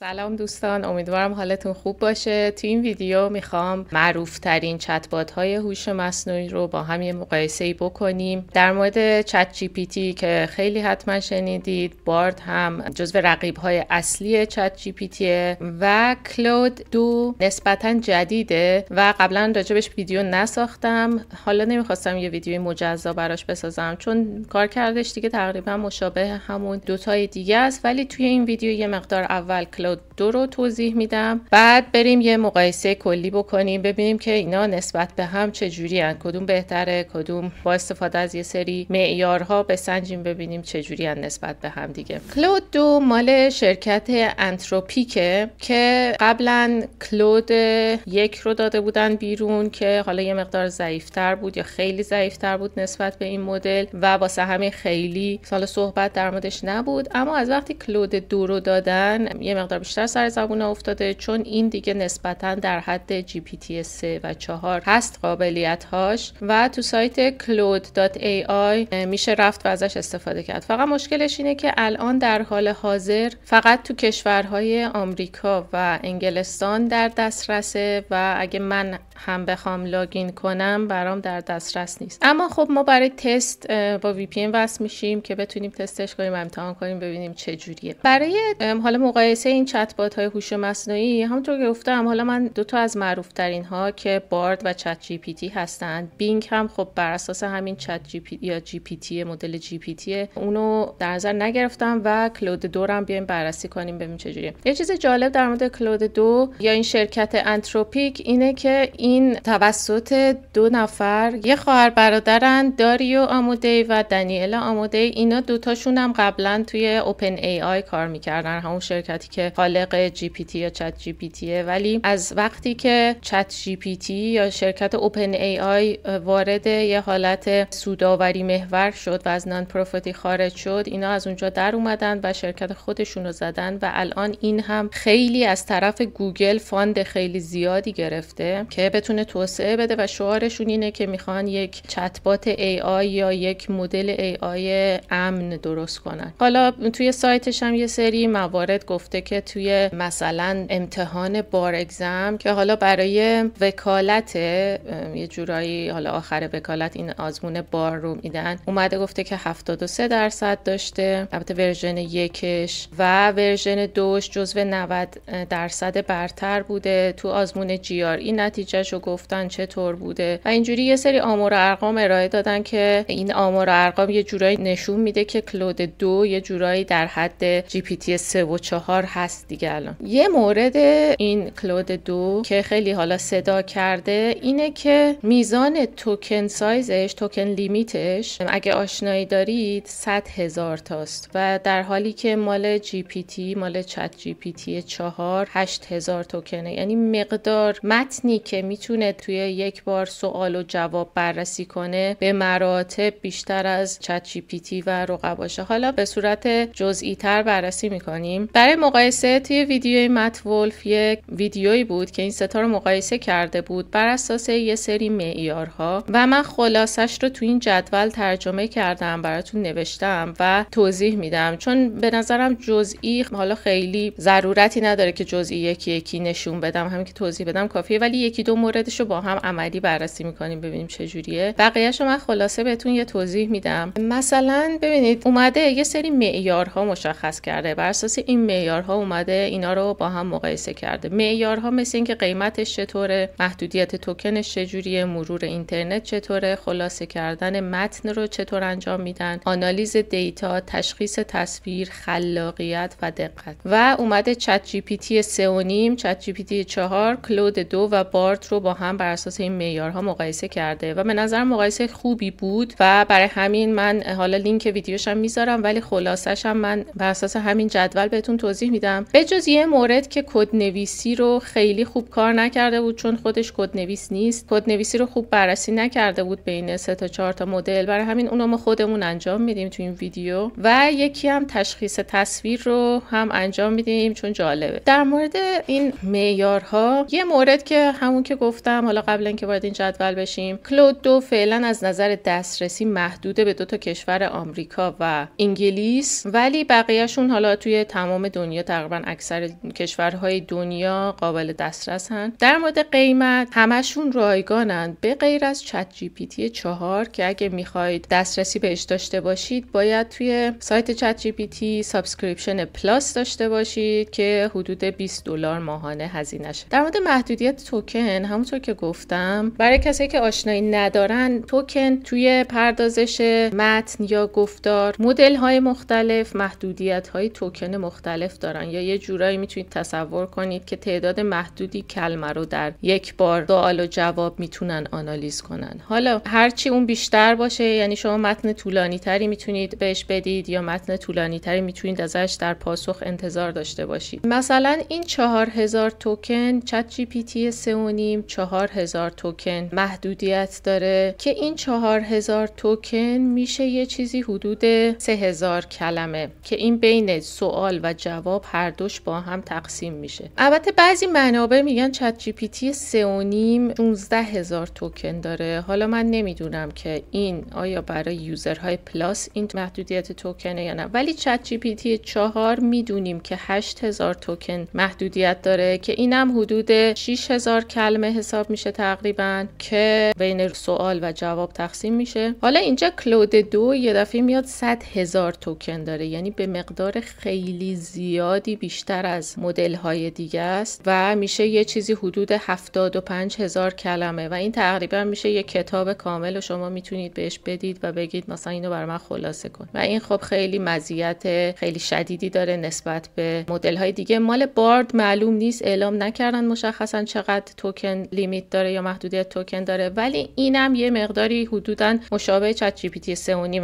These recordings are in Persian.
سلام دوستان امیدوارم حالتون خوب باشه تو این ویدیو میخوام معروف ترین چتبات های هوش مصنوعی رو با هم یه مقایسه ای بکنیم در مورد چت جی پی تی که خیلی حتما شنیدید بارد هم جزو رقیب های اصلی چت جی پی تی و کلود دو نسبتا جدیده و قبلا راجبش ویدیو نساختم حالا نمیخواستم یه ویدیو مجزا براش بسازم چون کار کردش دیگه تقریبا مشابه همون دوتای دیگه است ولی توی این ویدیو یه مقدار اول دو رو توضیح میدم بعد بریم یه مقایسه کلی بکنیم ببینیم که اینا نسبت به هم چه جوری هن. کدوم بهتره کدوم با استفاده از یه سری معیارها بسنجیم ببینیم چه جوری هن نسبت به هم دیگه کلود دو مال شرکت انتروپیکه که قبلا کلود یک رو داده بودن بیرون که حالا یه مقدار ضعیفتر بود یا خیلی ضعیفتر بود نسبت به این مدل و واسه همین خیلی سال صحبت در موردش نبود اما از وقتی کلود دو رو دادن یه مقدار بیشتر سر زبون افتاده چون این دیگه نسبتا در حد جی پی تی 3 و 4 هست قابلیت هاش و تو سایت cloud.ai میشه رفت و ازش استفاده کرد فقط مشکلش اینه که الان در حال حاضر فقط تو کشورهای آمریکا و انگلستان در دسترسه و اگه من هم بخوام لاگین کنم برام در دسترس نیست اما خب ما برای تست با وی پی وصل میشیم که بتونیم تستش کنیم و امتحان کنیم ببینیم چه جوریه برای حالا مقایسه این چت های هوش مصنوعی همونطور که گفتم حالا من دو تا از معروف ترین ها که بارد و چت جی پی تی هستن بینگ هم خب بر اساس همین چت جی پی یا جی پی تی مدل جی پی تی اونو در نظر نگرفتم و کلود دو هم بیایم بررسی کنیم ببینیم چجوریه یه چیز جالب در مورد کلود دو یا این شرکت انتروپیک اینه که این توسط دو نفر یه خواهر برادرن داریو آمودی و دنیل آمودی اینا دوتاشون هم قبلا توی اوپن ای آی کار میکردن همون شرکتی که خالق جی پی تی یا چت جی پی تیه ولی از وقتی که چت جی پی تی یا شرکت اوپن ای آی وارد یه حالت سوداوری محور شد و از نان پروفیتی خارج شد اینا از اونجا در اومدن و شرکت خودشون زدن و الان این هم خیلی از طرف گوگل فاند خیلی زیادی گرفته که بتونه توسعه بده و شعارشون اینه که میخوان یک چتبات ای آی یا یک مدل ای آی امن درست کنن حالا توی سایتش هم یه سری موارد گفته که توی مثلا امتحان بار اگزم که حالا برای وکالت یه جورایی حالا آخر وکالت این آزمون بار رو میدن اومده گفته که 73 درصد داشته البته ورژن یکش و ورژن دوش جزو 90 درصد برتر بوده تو آزمون جی آر این نتیجهش رو گفتن چطور بوده و اینجوری یه سری آمار و ارقام ارائه دادن که این آمار و ارقام یه جورایی نشون میده که کلود دو یه جورایی در حد جی پی تی 3 و 4 هست هست دیگه الان یه مورد این کلود دو که خیلی حالا صدا کرده اینه که میزان توکن سایزش توکن لیمیتش اگه آشنایی دارید 100 هزار تاست و در حالی که مال جی پی تی مال چت جی پی تی 4 8 هزار توکنه یعنی مقدار متنی که میتونه توی یک بار سوال و جواب بررسی کنه به مراتب بیشتر از چت جی پی تی و رقباشه حالا به صورت جزئی تر بررسی میکنیم برای مقایسه توی ویدیوی مت ولف یک ویدیویی بود که این ستا رو مقایسه کرده بود بر اساس یه سری معیارها و من خلاصش رو تو این جدول ترجمه کردم براتون نوشتم و توضیح میدم چون به نظرم جزئی حالا خیلی ضرورتی نداره که جزئی یکی یکی نشون بدم همین که توضیح بدم کافیه ولی یکی دو موردش رو با هم عملی بررسی میکنیم ببینیم چجوریه جوریه رو من خلاصه بهتون یه توضیح میدم مثلا ببینید اومده یه سری معیارها مشخص کرده بر اساس این معیارها اومده اینا رو با هم مقایسه کرده معیارها مثل اینکه قیمتش چطوره محدودیت توکنش چجوریه مرور اینترنت چطوره خلاصه کردن متن رو چطور انجام میدن آنالیز دیتا تشخیص تصویر خلاقیت و دقت و اومده چت جی پی تی نیم چت جی پی تی 4 کلود 2 و بارت رو با هم بر اساس این معیارها مقایسه کرده و به نظر مقایسه خوبی بود و برای همین من حالا لینک ویدیوشم میذارم ولی خلاصش هم من بر اساس همین جدول بهتون توضیح میدم به جز یه مورد که کد نویسی رو خیلی خوب کار نکرده بود چون خودش کد نویس نیست کد نویسی رو خوب بررسی نکرده بود بین سه تا چهار تا مدل برای همین اونو ما خودمون انجام میدیم تو این ویدیو و یکی هم تشخیص تصویر رو هم انجام میدیم چون جالبه در مورد این معیارها یه مورد که همون که گفتم حالا قبل اینکه وارد این جدول بشیم کلود دو فعلا از نظر دسترسی محدوده به دو تا کشور آمریکا و انگلیس ولی بقیهشون حالا توی تمام دنیا تقریبا اکثر کشورهای دنیا قابل دسترس هستند در مورد قیمت همشون رایگانند به غیر از چت جی پی تی چهار که اگه میخواید دسترسی بهش داشته باشید باید توی سایت چت جی پی تی سابسکریپشن پلاس داشته باشید که حدود 20 دلار ماهانه هزینهشه در مورد محدودیت توکن همونطور که گفتم برای کسایی که آشنایی ندارن توکن توی پردازش متن یا گفتار مدل های مختلف محدودیت های توکن مختلف دارن یه جورایی میتونید تصور کنید که تعداد محدودی کلمه رو در یک بار سوال و جواب میتونن آنالیز کنن حالا هرچی اون بیشتر باشه یعنی شما متن طولانی تری میتونید بهش بدید یا متن طولانی تری میتونید ازش در پاسخ انتظار داشته باشید مثلا این 4000 توکن چت جی پی تی 3.5 4000 توکن محدودیت داره که این 4000 توکن میشه یه چیزی حدود 3000 کلمه که این بین سوال و جواب هر هر با هم تقسیم میشه البته بعضی منابع میگن چت جی پی تی هزار توکن داره حالا من نمیدونم که این آیا برای یوزرهای پلاس این محدودیت توکنه یا نه ولی چت جی پی تی 4 میدونیم که 8000 توکن محدودیت داره که اینم حدود 6000 کلمه حساب میشه تقریبا که بین سوال و جواب تقسیم میشه حالا اینجا کلود دو یه دفعه میاد 100 هزار توکن داره یعنی به مقدار خیلی زیادی بیشتر از مدل های دیگه است و میشه یه چیزی حدود 75 هزار کلمه و این تقریبا میشه یه کتاب کامل و شما میتونید بهش بدید و بگید مثلا اینو بر من خلاصه کن و این خب خیلی مزیت خیلی شدیدی داره نسبت به مدل های دیگه مال بارد معلوم نیست اعلام نکردن مشخصا چقدر توکن لیمیت داره یا محدودیت توکن داره ولی اینم یه مقداری حدودا مشابه چت جی پی تی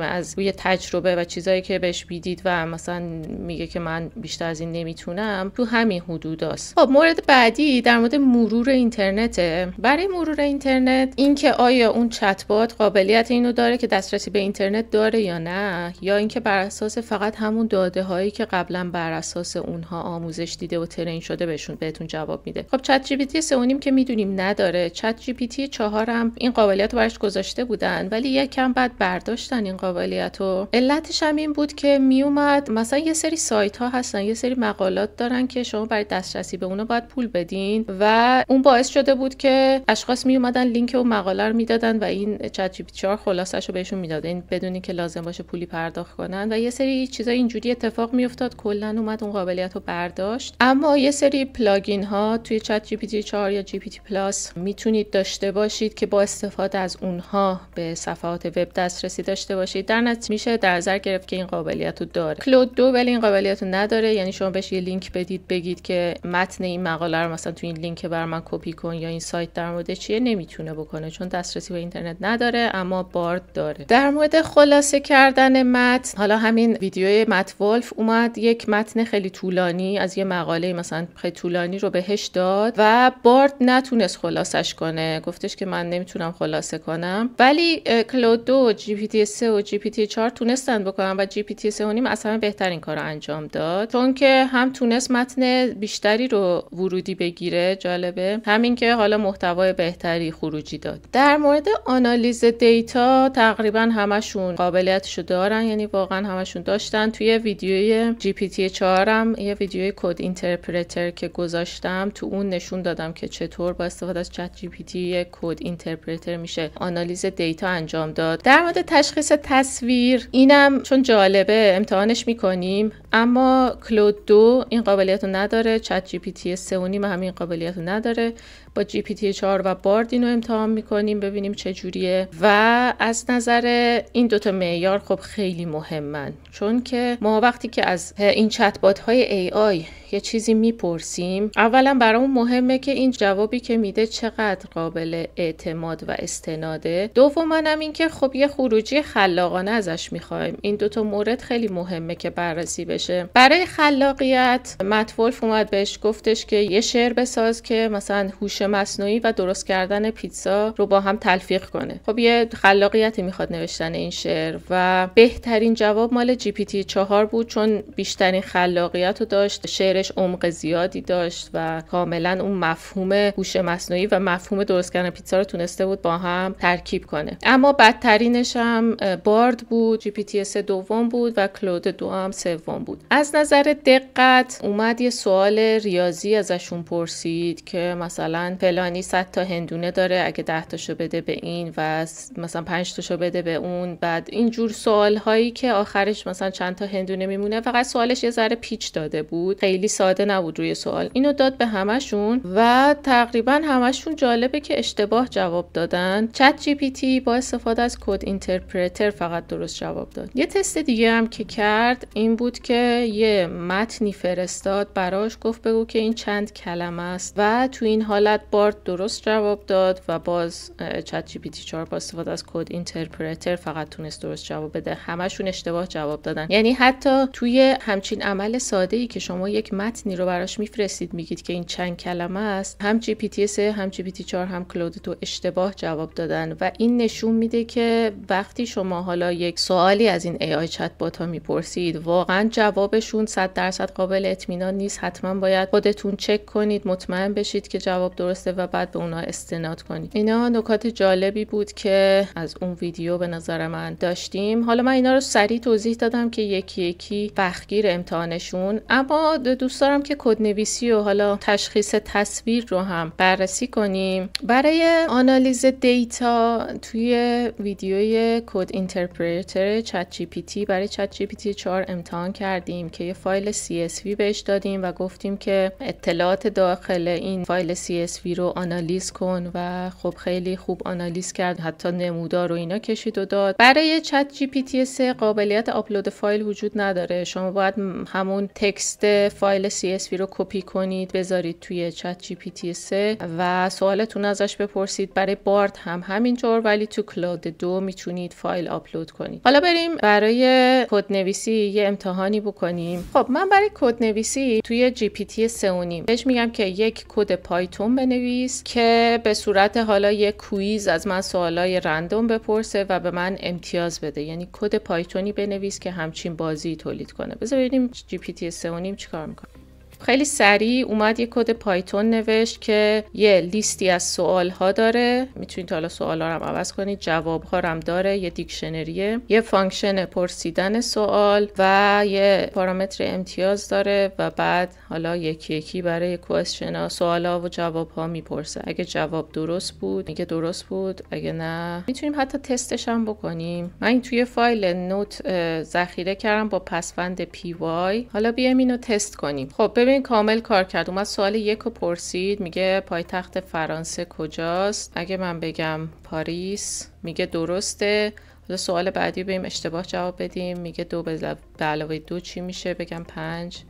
از روی تجربه و چیزایی که بهش بیدید و مثلا میگه که من بیشتر از این نمیتونم تو همین است. خب مورد بعدی در مورد مرور اینترنته برای مرور اینترنت اینکه آیا اون چتبات قابلیت اینو داره که دسترسی به اینترنت داره یا نه یا اینکه بر اساس فقط همون داده هایی که قبلا بر اساس اونها آموزش دیده و ترین شده بهشون بهتون جواب میده خب چت جی پی تی که میدونیم نداره چت جی پی تی 4 هم این قابلیت رو براش گذاشته بودن ولی کم بعد برداشتن این قابلیت رو علتش هم این بود که میومد مثلا یه سری سایت ها هستن یه سری مقالات دارن که شما برای دسترسی به اونو باید پول بدین و اون باعث شده بود که اشخاص می اومدن لینک و مقاله رو میدادن و این چت جی پی خلاصش رو بهشون میداد این یعنی بدونی که لازم باشه پولی پرداخت کنن و یه سری چیزا اینجوری اتفاق میافتاد کلا اومد اون قابلیت رو برداشت اما یه سری پلاگین ها توی چت جی پی تی 4 یا جی پی تی پلاس میتونید داشته باشید که با استفاده از اونها به صفحات وب دسترسی داشته باشید در میشه در نظر گرفت که این قابلیت رو داره کلود ولی این قابلیت رو نداره یعنی شما بهش یه لینک بدید بگید که متن این مقاله رو مثلا تو این لینک بر من کپی کن یا این سایت در مورد چیه نمیتونه بکنه چون دسترسی به اینترنت نداره اما بارد داره در مورد خلاصه کردن متن حالا همین ویدیو مت ولف اومد یک متن خیلی طولانی از یه مقاله مثلا خیلی طولانی رو بهش داد و بارد نتونست خلاصش کنه گفتش که من نمیتونم خلاصه کنم ولی کلود 2 جی پی تی 3 و جی پی تی 4 تونستن بکنن و جی پی تی 3 اصلا بهترین کار انجام داد چون که هم تونست متن بیشتری رو ورودی بگیره جالبه همین که حالا محتوای بهتری خروجی داد در مورد آنالیز دیتا تقریبا همشون قابلیتش رو دارن یعنی واقعا همشون داشتن توی ویدیوی جی پی تی 4 یه ویدیوی کد اینترپرتر که گذاشتم تو اون نشون دادم که چطور با استفاده از چت جی پی تی کد اینترپرتر میشه آنالیز دیتا انجام داد در مورد تشخیص تصویر اینم چون جالبه امتحانش میکنیم اما کلود دو این قابلیت رو نداره چت جی پی تی و هم این قابلیت رو نداره با جی پی تی 4 و بارد اینو امتحان میکنیم ببینیم چه جوریه و از نظر این دوتا معیار خب خیلی مهمن چون که ما وقتی که از این چتبات های ای آی یه چیزی میپرسیم اولا برامون مهمه که این جوابی که میده چقدر قابل اعتماد و استناده دوما هم اینکه خب یه خروجی خلاقانه ازش میخوایم این دوتا مورد خیلی مهمه که بررسی بشه برای خلاقیت متولف اومد بهش گفتش که یه شعر بساز که مثلا هوش مصنوعی و درست کردن پیتزا رو با هم تلفیق کنه خب یه خلاقیتی میخواد نوشتن این شعر و بهترین جواب مال جی پی تی 4 بود چون بیشترین خلاقیت رو داشت شعرش عمق زیادی داشت و کاملا اون مفهوم هوش مصنوعی و مفهوم درست کردن پیتزا رو تونسته بود با هم ترکیب کنه اما بدترینش هم بارد بود جی پی تی سه دوم بود و کلود دو هم سوم بود از نظر دقت اومد یه سوال ریاضی ازشون پرسید که مثلا فلانی 100 تا هندونه داره اگه 10 تاشو بده به این و مثلا 5 تاشو بده به اون بعد جور سوال هایی که آخرش مثلا چند تا هندونه میمونه فقط سوالش یه ذره پیچ داده بود خیلی ساده نبود روی سوال اینو داد به همشون و تقریبا همشون جالبه که اشتباه جواب دادن چت جی پی تی با استفاده از کد اینترپرتر فقط درست جواب داد یه تست دیگه هم که کرد این بود که یه متنی فرستاد براش گفت بگو که این چند کلمه است و تو این حالت بارد درست جواب داد و باز چت جی پی تی 4 با استفاده از کد اینترپرتر فقط تونست درست جواب بده همشون اشتباه جواب دادن یعنی حتی توی همچین عمل ساده ای که شما یک متنی رو براش میفرستید میگید که این چند کلمه است هم جی پی تی 3 هم جی پی تی 4 هم کلود تو اشتباه جواب دادن و این نشون میده که وقتی شما حالا یک سوالی از این ای آی چت بات ها میپرسید واقعا جوابشون 100 درصد قابل اطمینان نیست حتما باید خودتون چک کنید مطمئن بشید که جواب درست درسته و بعد به اونا استناد کنید اینا نکات جالبی بود که از اون ویدیو به نظر من داشتیم حالا من اینا رو سریع توضیح دادم که یکی یکی بخگیر امتحانشون اما دوست دارم که نویسی و حالا تشخیص تصویر رو هم بررسی کنیم برای آنالیز دیتا توی ویدیوی کد اینترپریتر چت جی پی تی برای چت جی پی تی 4 امتحان کردیم که یه فایل CSV بهش دادیم و گفتیم که اطلاعات داخل این فایل CSV تصویر رو آنالیز کن و خب خیلی خوب آنالیز کرد حتی نمودار رو اینا کشید و داد برای چت جی پی تی 3 قابلیت آپلود فایل وجود نداره شما باید همون تکست فایل CSV رو کپی کنید بذارید توی چت جی پی تی 3 و سوالتون ازش بپرسید برای بارد هم همینجور ولی تو کلاد دو میتونید فایل آپلود کنید حالا بریم برای کد نویسی یه امتحانی بکنیم خب من برای کد نویسی توی جی پی تی 3 بهش میگم که یک کد پایتون بنویس که به صورت حالا یه کویز از من سوالای رندوم بپرسه و به من امتیاز بده یعنی کد پایتونی بنویس که همچین بازی تولید کنه بذار ببینیم جی پی تی چیکار میکنه خیلی سریع اومد یه کد پایتون نوشت که یه لیستی از سوال ها داره میتونید حالا سوال ها رو هم عوض کنید جواب ها هم داره یه دیکشنریه یه فانکشن پرسیدن سوال و یه پارامتر امتیاز داره و بعد حالا یکی یکی برای کوشن ها سوال ها و جواب ها میپرسه اگه جواب درست بود میگه درست بود اگه نه میتونیم حتی تستش هم بکنیم من این توی فایل نوت ذخیره کردم با پسفند پی وای حالا بیایم اینو تست کنیم خب این کامل کار کرد اومد سوال یک رو پرسید میگه پایتخت فرانسه کجاست اگه من بگم پاریس میگه درسته حالا سوال بعدی بریم اشتباه جواب بدیم میگه دو به علاوه دو چی میشه بگم پنج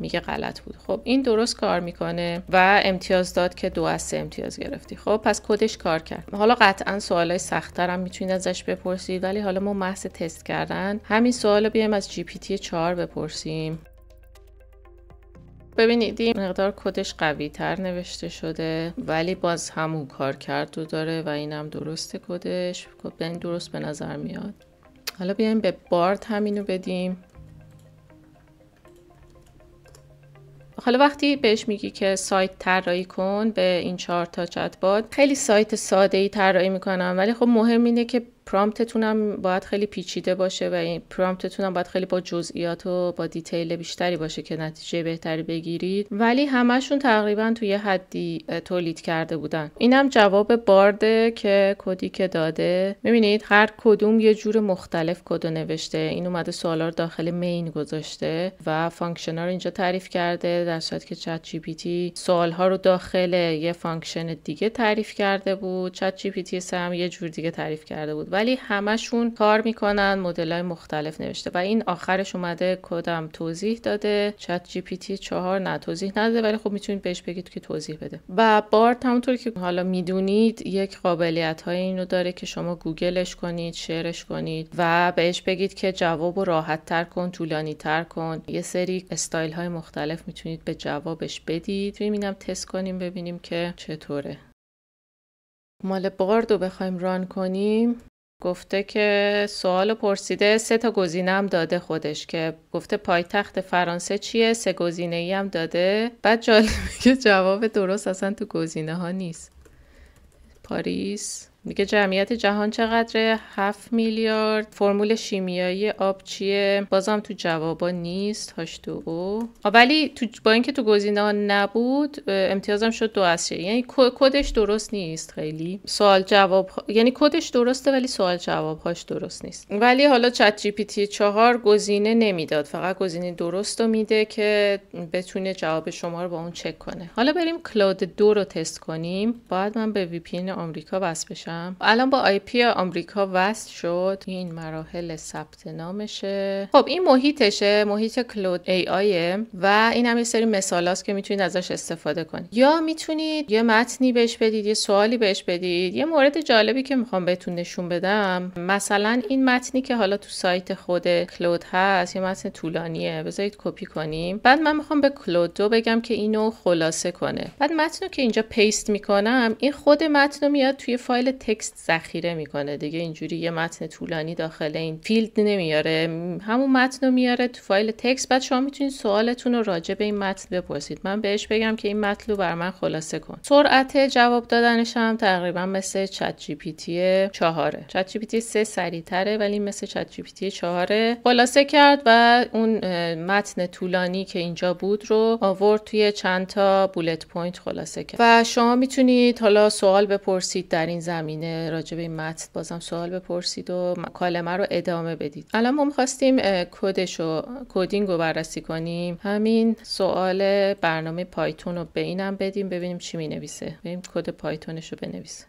میگه غلط بود خب این درست کار میکنه و امتیاز داد که دو از سه امتیاز گرفتی خب پس کدش کار کرد حالا قطعا های سختتر هم میتونید ازش بپرسید ولی حالا ما محض تست کردن همین سوال رو بیایم از جی 4 بپرسیم ببینید این مقدار کدش قوی تر نوشته شده ولی باز همون کار کرد رو داره و اینم درسته کدش این خب، یعنی درست به نظر میاد حالا بیایم به بارد همینو بدیم حالا وقتی بهش میگی که سایت طراحی کن به این چهار تا چت خیلی سایت ساده ای طراحی میکنم ولی خب مهم اینه که هم باید خیلی پیچیده باشه و این هم باید خیلی با جزئیات و با دیتیل بیشتری باشه که نتیجه بهتری بگیرید ولی همشون تقریبا توی حدی تولید کرده بودن اینم جواب بارده که کدی که داده میبینید هر کدوم یه جور مختلف کدو نوشته این اومده سوالا رو داخل مین گذاشته و فانکشن رو اینجا تعریف کرده در صورتی که چت جی پی تی ها رو داخل یه فانکشن دیگه تعریف کرده بود چت جی پی تی سم یه جور دیگه تعریف کرده بود ولی همشون کار میکنن مدل مختلف نوشته و این آخرش اومده کدم توضیح داده چت جی پی تی چهار نه توضیح نداده ولی خب میتونید بهش بگید که توضیح بده و بارد همونطور که حالا میدونید یک قابلیت های اینو داره که شما گوگلش کنید شیرش کنید و بهش بگید که جواب و راحت تر کن طولانی تر کن یه سری استایل های مختلف میتونید به جوابش بدید میبینم تست کنیم ببینیم که چطوره مال بارد رو بخوایم ران کنیم گفته که سوال پرسیده سه تا گزینه هم داده خودش که گفته پایتخت فرانسه چیه سه گزینه ای هم داده بعد جالبه که جواب درست اصلا تو گزینه ها نیست پاریس میگه جمعیت جهان چقدره 7 میلیارد فرمول شیمیایی آب چیه بازم تو جوابا نیست هاش تو او ولی تو با اینکه تو گزینه ها نبود امتیازم شد دو اصریه یعنی کدش درست نیست خیلی سوال جواب یعنی کدش درسته ولی سوال جواب هاش درست نیست ولی حالا چت جی پی تی 4 گزینه نمیداد فقط گزینه درست رو میده که بتونه جواب شما رو با اون چک کنه حالا بریم کلاد دو رو تست کنیم بعد من به وی پی آمریکا وصل بشم الان با آی پی آمریکا وصل شد این مراحل ثبت نامشه خب این محیطشه محیط کلود ای آیه و این هم یه سری مثال که میتونید ازش استفاده کنید یا میتونید یه متنی بهش بدید یه سوالی بهش بدید یه مورد جالبی که میخوام بهتون نشون بدم مثلا این متنی که حالا تو سایت خود کلود هست یه متن طولانیه بذارید کپی کنیم بعد من میخوام به کلود دو بگم که اینو خلاصه کنه بعد متن که اینجا پیست میکنم این خود متن میاد توی فایل تکست ذخیره میکنه دیگه اینجوری یه متن طولانی داخل این فیلد نمیاره همون متن رو میاره تو فایل تکست بعد شما میتونید سوالتون رو راجع به این متن بپرسید من بهش بگم که این متن رو بر من خلاصه کن سرعت جواب دادنش هم تقریبا مثل چت جی پی تی 4 چت جی پی تی 3 سریعتره ولی مثل چت جی پی تی 4 خلاصه کرد و اون متن طولانی که اینجا بود رو آورد توی چند تا بولت پوینت خلاصه کرد و شما میتونید حالا سوال بپرسید در این زمین زمینه راجع به این متن بازم سوال بپرسید و کالمه رو ادامه بدید الان ما میخواستیم کدش و کدینگ رو بررسی کنیم همین سوال برنامه پایتون رو به اینم بدیم ببینیم چی مینویسه ببینیم کد پایتونش رو بنویسه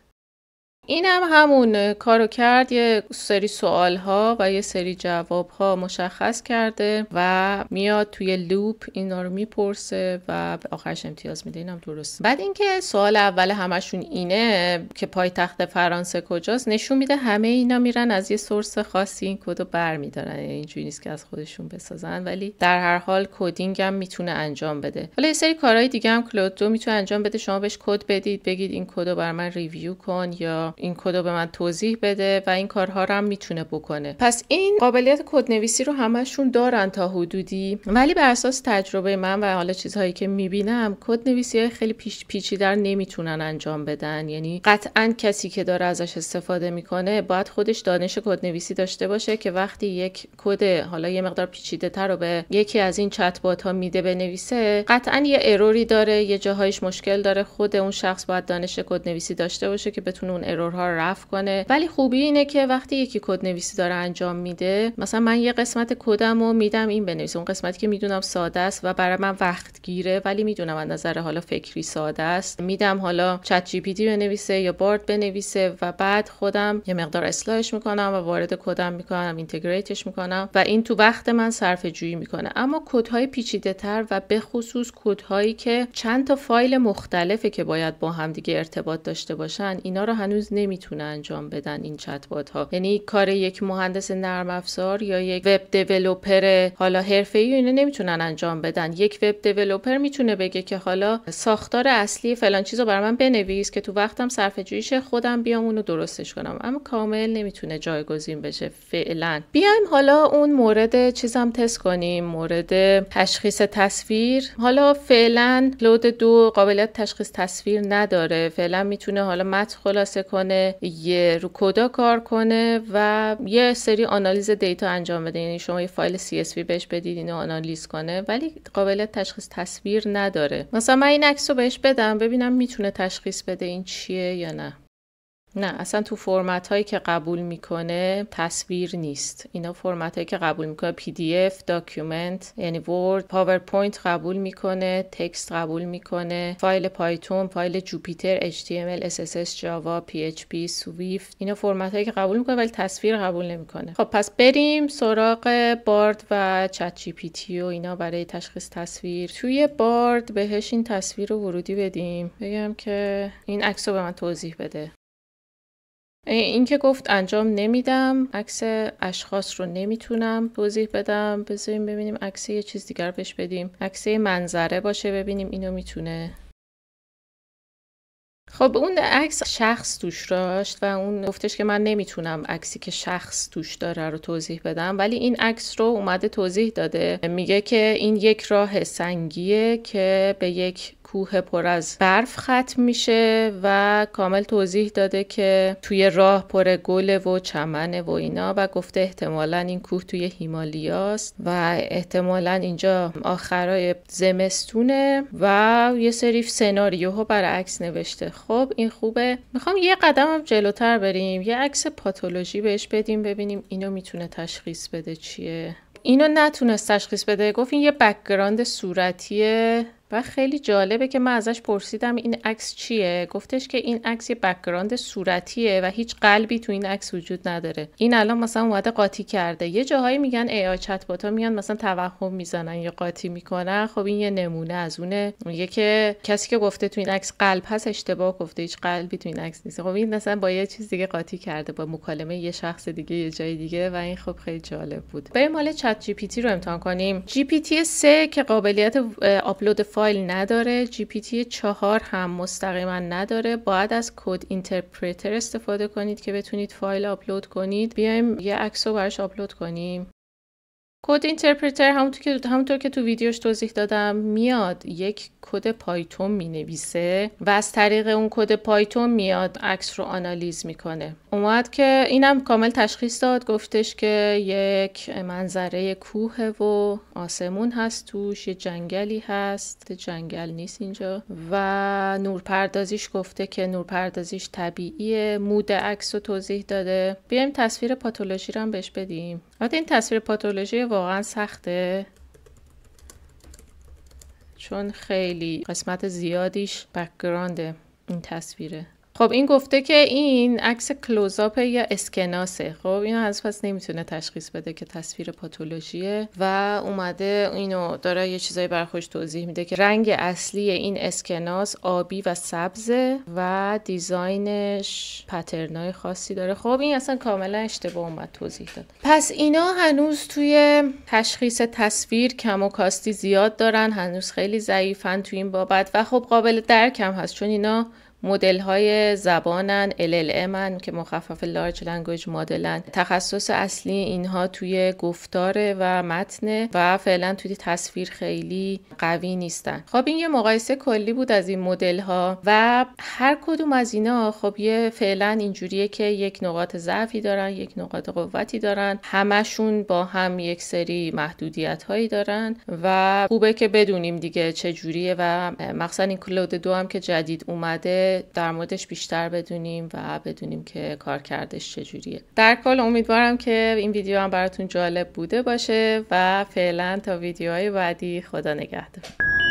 این هم همون کارو کرد یه سری سوال ها و یه سری جواب ها مشخص کرده و میاد توی لوپ اینا رو میپرسه و آخرش امتیاز میده اینم درست بعد اینکه سوال اول همشون اینه که پایتخت فرانسه کجاست نشون میده همه اینا میرن از یه سورس خاصی این کد رو برمیدارن یعنی اینجوری نیست که از خودشون بسازن ولی در هر حال کدینگ هم میتونه انجام بده حالا یه سری کارهای دیگه هم کلود میتونه انجام بده شما بهش کد بدید بگید این کد رو بر من ریویو کن یا این رو به من توضیح بده و این کارها رو هم میتونه بکنه پس این قابلیت کد نویسی رو همشون دارن تا حدودی ولی بر اساس تجربه من و حالا چیزهایی که میبینم کد نویسی های خیلی پیچی در نمیتونن انجام بدن یعنی قطعا کسی که داره ازش استفاده میکنه باید خودش دانش کدنویسی نویسی داشته باشه که وقتی یک کد حالا یه مقدار پیچیده تر رو به یکی از این چت بات ها میده بنویسه قطعا یه اروری داره یه جاهایش مشکل داره خود اون شخص باید دانش کدنویسی داشته باشه که بتونه اون ارورها رو رفع کنه ولی خوبی اینه که وقتی یکی کد نویسی داره انجام میده مثلا من یه قسمت کدم رو میدم این بنویسه اون قسمتی که میدونم ساده است و برای من وقت گیره ولی میدونم از نظر حالا فکری ساده است میدم حالا چت جی پی بنویسه یا بارد بنویسه و بعد خودم یه مقدار اصلاحش میکنم و وارد کدم میکنم اینتگریتش میکنم و این تو وقت من صرف جویی میکنه اما کدهای پیچیده تر و به خصوص کدهایی که چند تا فایل مختلفه که باید با هم دیگه ارتباط داشته باشن اینا رو هنوز نمیتونه انجام بدن این چتبات ها یعنی کار یک مهندس نرم افزار یا یک وب دیولپر حالا ای اینا نمیتونن انجام بدن یک وب دیولپر میتونه بگه که حالا ساختار اصلی فلان چیزو برام من بنویس که تو وقتم صرف جویش خودم بیام اونو درستش کنم اما کامل نمیتونه جایگزین بشه فعلا بیایم حالا اون مورد چیزم تست کنیم مورد تشخیص تصویر حالا فعلا لود دو قابلیت تشخیص تصویر نداره فعلا میتونه حالا متن خلاصه کنه عنوان یه رو کدا کار کنه و یه سری آنالیز دیتا انجام بده یعنی شما یه فایل CSV بهش بدید اینو آنالیز کنه ولی قابل تشخیص تصویر نداره مثلا من این عکس رو بهش بدم ببینم میتونه تشخیص بده این چیه یا نه نه اصلا تو فرمت هایی که قبول میکنه تصویر نیست اینا فرمت هایی که قبول میکنه پی دی اف داکیومنت یعنی ورد پاورپوینت قبول میکنه تکست قبول میکنه فایل پایتون فایل جوپیتر اس اس، جاوا PHP سویفت اینا فرمت هایی که قبول میکنه ولی تصویر قبول نمیکنه خب پس بریم سراغ بارد و چت جی پی تی و اینا برای تشخیص تصویر توی بارد بهش این تصویر رو ورودی بدیم بگم که این عکس رو به من توضیح بده این که گفت انجام نمیدم عکس اشخاص رو نمیتونم توضیح بدم بذاریم ببینیم عکس یه چیز دیگر بهش بدیم عکس منظره باشه ببینیم اینو میتونه خب اون عکس شخص توش داشت و اون گفتش که من نمیتونم عکسی که شخص توش داره رو توضیح بدم ولی این عکس رو اومده توضیح داده میگه که این یک راه سنگیه که به یک کوه پر از برف ختم میشه و کامل توضیح داده که توی راه پر گله و چمنه و اینا و گفته احتمالا این کوه توی هیمالیاست و احتمالا اینجا آخرای زمستونه و یه سری سناریوها عکس نوشته خب این خوبه میخوام یه قدم هم جلوتر بریم یه عکس پاتولوژی بهش بدیم ببینیم اینو میتونه تشخیص بده چیه اینو نتونست تشخیص بده گفت این یه بکگراند صورتیه و خیلی جالبه که من ازش پرسیدم این عکس چیه گفتش که این عکس یه بکگراند صورتیه و هیچ قلبی تو این عکس وجود نداره این الان مثلا اومده قاطی کرده یه جاهایی میگن ای آی چت بات میان مثلا توهم میزنن یا قاطی میکنن خب این یه نمونه از اونه میگه که کسی که گفته تو این عکس قلب هست اشتباه گفته هیچ قلبی تو این عکس نیست خب این مثلا با یه چیز دیگه قاطی کرده با مکالمه یه شخص دیگه یه جای دیگه و این خب خیلی جالب بود بریم مال چت جی پی تی رو امتحان کنیم جی پی تی 3 که قابلیت آپلود فایل نداره جی پی تی چهار هم مستقیما نداره باید از کد اینترپرتر استفاده کنید که بتونید فایل آپلود کنید بیایم یه عکس رو براش آپلود کنیم کد اینترپرتر همونطور که همونطور که تو ویدیوش توضیح دادم میاد یک کد پایتون می نویسه و از طریق اون کد پایتون میاد عکس رو آنالیز میکنه اومد که اینم کامل تشخیص داد گفتش که یک منظره کوه و آسمون هست توش یه جنگلی هست جنگل نیست اینجا و نورپردازیش گفته که نورپردازیش طبیعیه مود عکس رو توضیح داده بیایم تصویر پاتولوژی رو هم بهش بدیم آره، این تصویر پاتولوژی واقعا سخته چون خیلی قسمت زیادیش بکگراند این تصویره خب این گفته که این عکس کلوزاپ یا اسکناسه خب اینو از پس نمیتونه تشخیص بده که تصویر پاتولوژیه و اومده اینو داره یه چیزایی برای توضیح میده که رنگ اصلی این اسکناس آبی و سبزه و دیزاینش پترنای خاصی داره خب این اصلا کاملا اشتباه اومد توضیح داد پس اینا هنوز توی تشخیص تصویر کم و کاستی زیاد دارن هنوز خیلی ضعیفن توی این بابت و خب قابل درکم هست چون اینا مدل های زبانن LLM هن که مخفف لارج لنگویج مدلن تخصص اصلی اینها توی گفتاره و متن و فعلا توی تصویر خیلی قوی نیستن خب این یه مقایسه کلی بود از این مدل ها و هر کدوم از اینا خب یه فعلا اینجوریه که یک نقاط ضعفی دارن یک نقاط قوتی دارن همشون با هم یک سری محدودیت هایی دارن و خوبه که بدونیم دیگه چه جوریه و مخصوصا این کلود دو هم که جدید اومده در موردش بیشتر بدونیم و بدونیم که کردش چجوریه در کل امیدوارم که این ویدیو هم براتون جالب بوده باشه و فعلا تا ویدیوهای بعدی خدا نگهدار